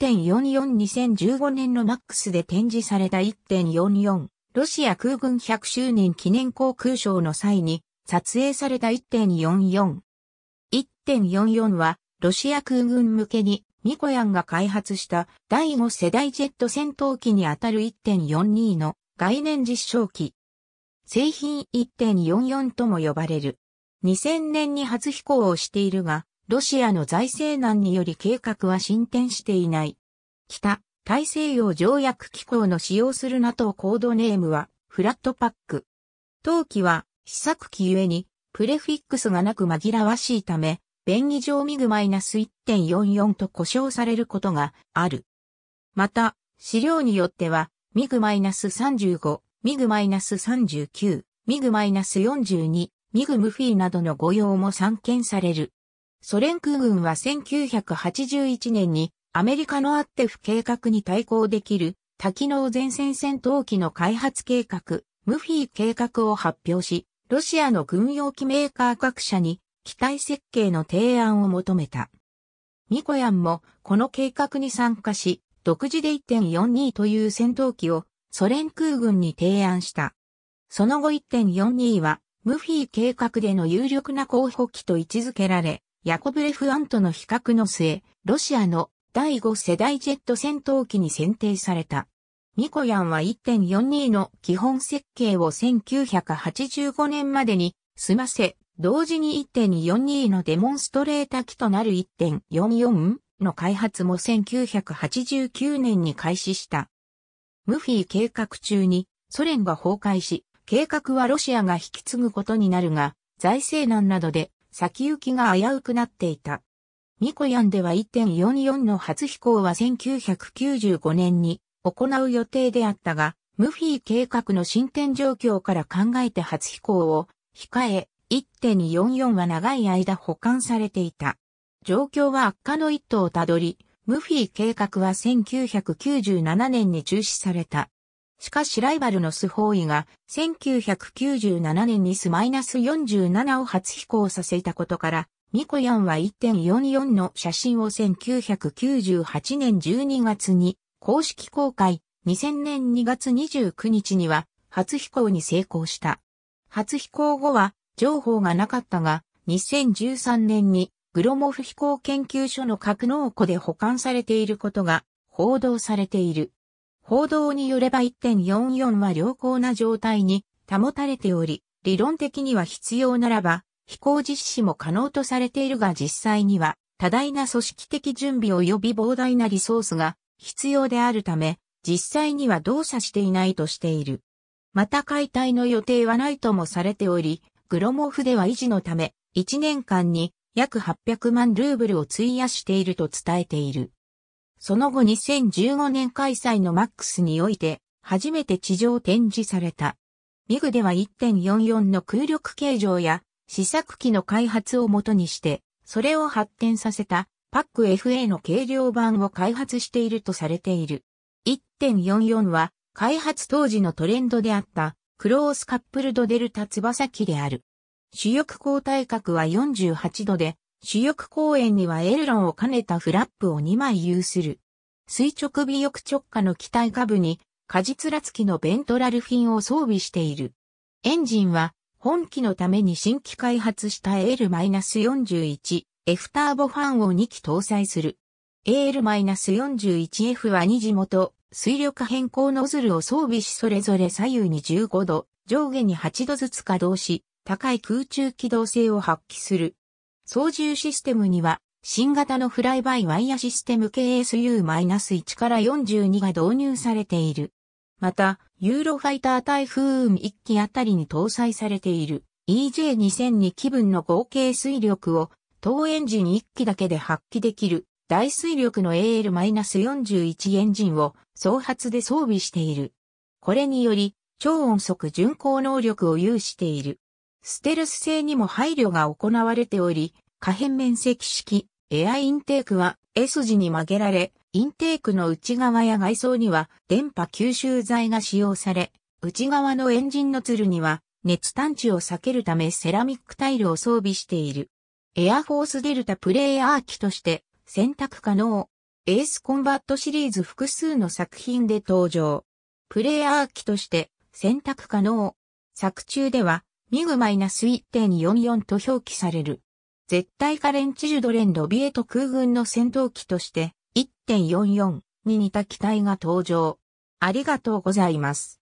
1.442015年のマックスで展示された1.44ロシア空軍100周年記念航空ショーの際に撮影された1.44。1.44はロシア空軍向けにミコヤンが開発した第5世代ジェット戦闘機にあたる1.42の概念実証機。製品1.44とも呼ばれる。2000年に初飛行をしているが、ロシアの財政難により計画は進展していない。北、大西洋条約機構の使用する NATO コードネームは、フラットパック。当期は、試作機ゆえに、プレフィックスがなく紛らわしいため、便宜上ミグマイナス1.44と呼称されることがある。また、資料によっては、ミグマイナス35、ミグマイナス39、ミグマイナス42、ミグムフィーなどの誤用も散見される。ソ連空軍は1981年にアメリカのアッテフ計画に対抗できる多機能前線戦闘機の開発計画、ムフィー計画を発表し、ロシアの軍用機メーカー各社に機体設計の提案を求めた。ミコヤンもこの計画に参加し、独自で1.42という戦闘機をソ連空軍に提案した。その後1.42はムフィー計画での有力な候補機と位置づけられ、ヤコブレフアンとの比較の末、ロシアの第5世代ジェット戦闘機に選定された。ミコヤンは1.42の基本設計を1985年までに済ませ、同時に1.42のデモンストレータ機となる1.44の開発も1989年に開始した。ムフィ計画中にソ連が崩壊し、計画はロシアが引き継ぐことになるが、財政難などで先行きが危うくなっていた。ミコヤンでは1.44の初飛行は1995年に行う予定であったが、ムフィー計画の進展状況から考えて初飛行を控え、1.44は長い間保管されていた。状況は悪化の一途をたどり、ムフィー計画は1997年に中止された。しかしライバルのスホーイが1997年にス -47 を初飛行させたことから、ミコヤンは1.44の写真を1998年12月に公式公開、2000年2月29日には初飛行に成功した。初飛行後は情報がなかったが、2013年にグロモフ飛行研究所の格納庫で保管されていることが報道されている。報道によれば1.44は良好な状態に保たれており、理論的には必要ならば、飛行実施も可能とされているが実際には、多大な組織的準備及び膨大なリソースが必要であるため、実際には動作していないとしている。また解体の予定はないともされており、グロモフでは維持のため、1年間に約800万ルーブルを費やしていると伝えている。その後2015年開催のマックスにおいて、初めて地上展示された。ミグでは1.44の空力形状や試作機の開発をもとにして、それを発展させたパック FA の軽量版を開発しているとされている。1.44は開発当時のトレンドであったクロースカップルドデルタ翼機である。主翼交代角は48度で主翼公園にはエルロンを兼ねたフラップを2枚有する。垂直尾翼直下の機体下部に、果実ら付きのベントラルフィンを装備している。エンジンは、本機のために新規開発した l 4 1 f ターボファンを2機搭載する。AL-41F は2次元、水力変更ノズルを装備しそれぞれ左右に15度、上下に8度ずつ稼働し、高い空中機動性を発揮する。操縦システムには、新型のフライバイワイヤシステム KSU-1 から42が導入されている。また、ユーロファイター台風1機あたりに搭載されている EJ2002 機分の合計水力を当エンジン1機だけで発揮できる大水力の AL-41 エンジンを総発で装備している。これにより超音速巡航能力を有している。ステルス性にも配慮が行われており、可変面積式、エアインテークは S 字に曲げられ、インテークの内側や外装には電波吸収材が使用され、内側のエンジンのツルには熱探知を避けるためセラミックタイルを装備している。エアフォースデルタプレイヤー機として選択可能。エースコンバットシリーズ複数の作品で登場。プレイヤー機として選択可能。作中では MIG-1.44 と表記される。絶対カレンチジュドレンドビエト空軍の戦闘機として1.44に似た機体が登場。ありがとうございます。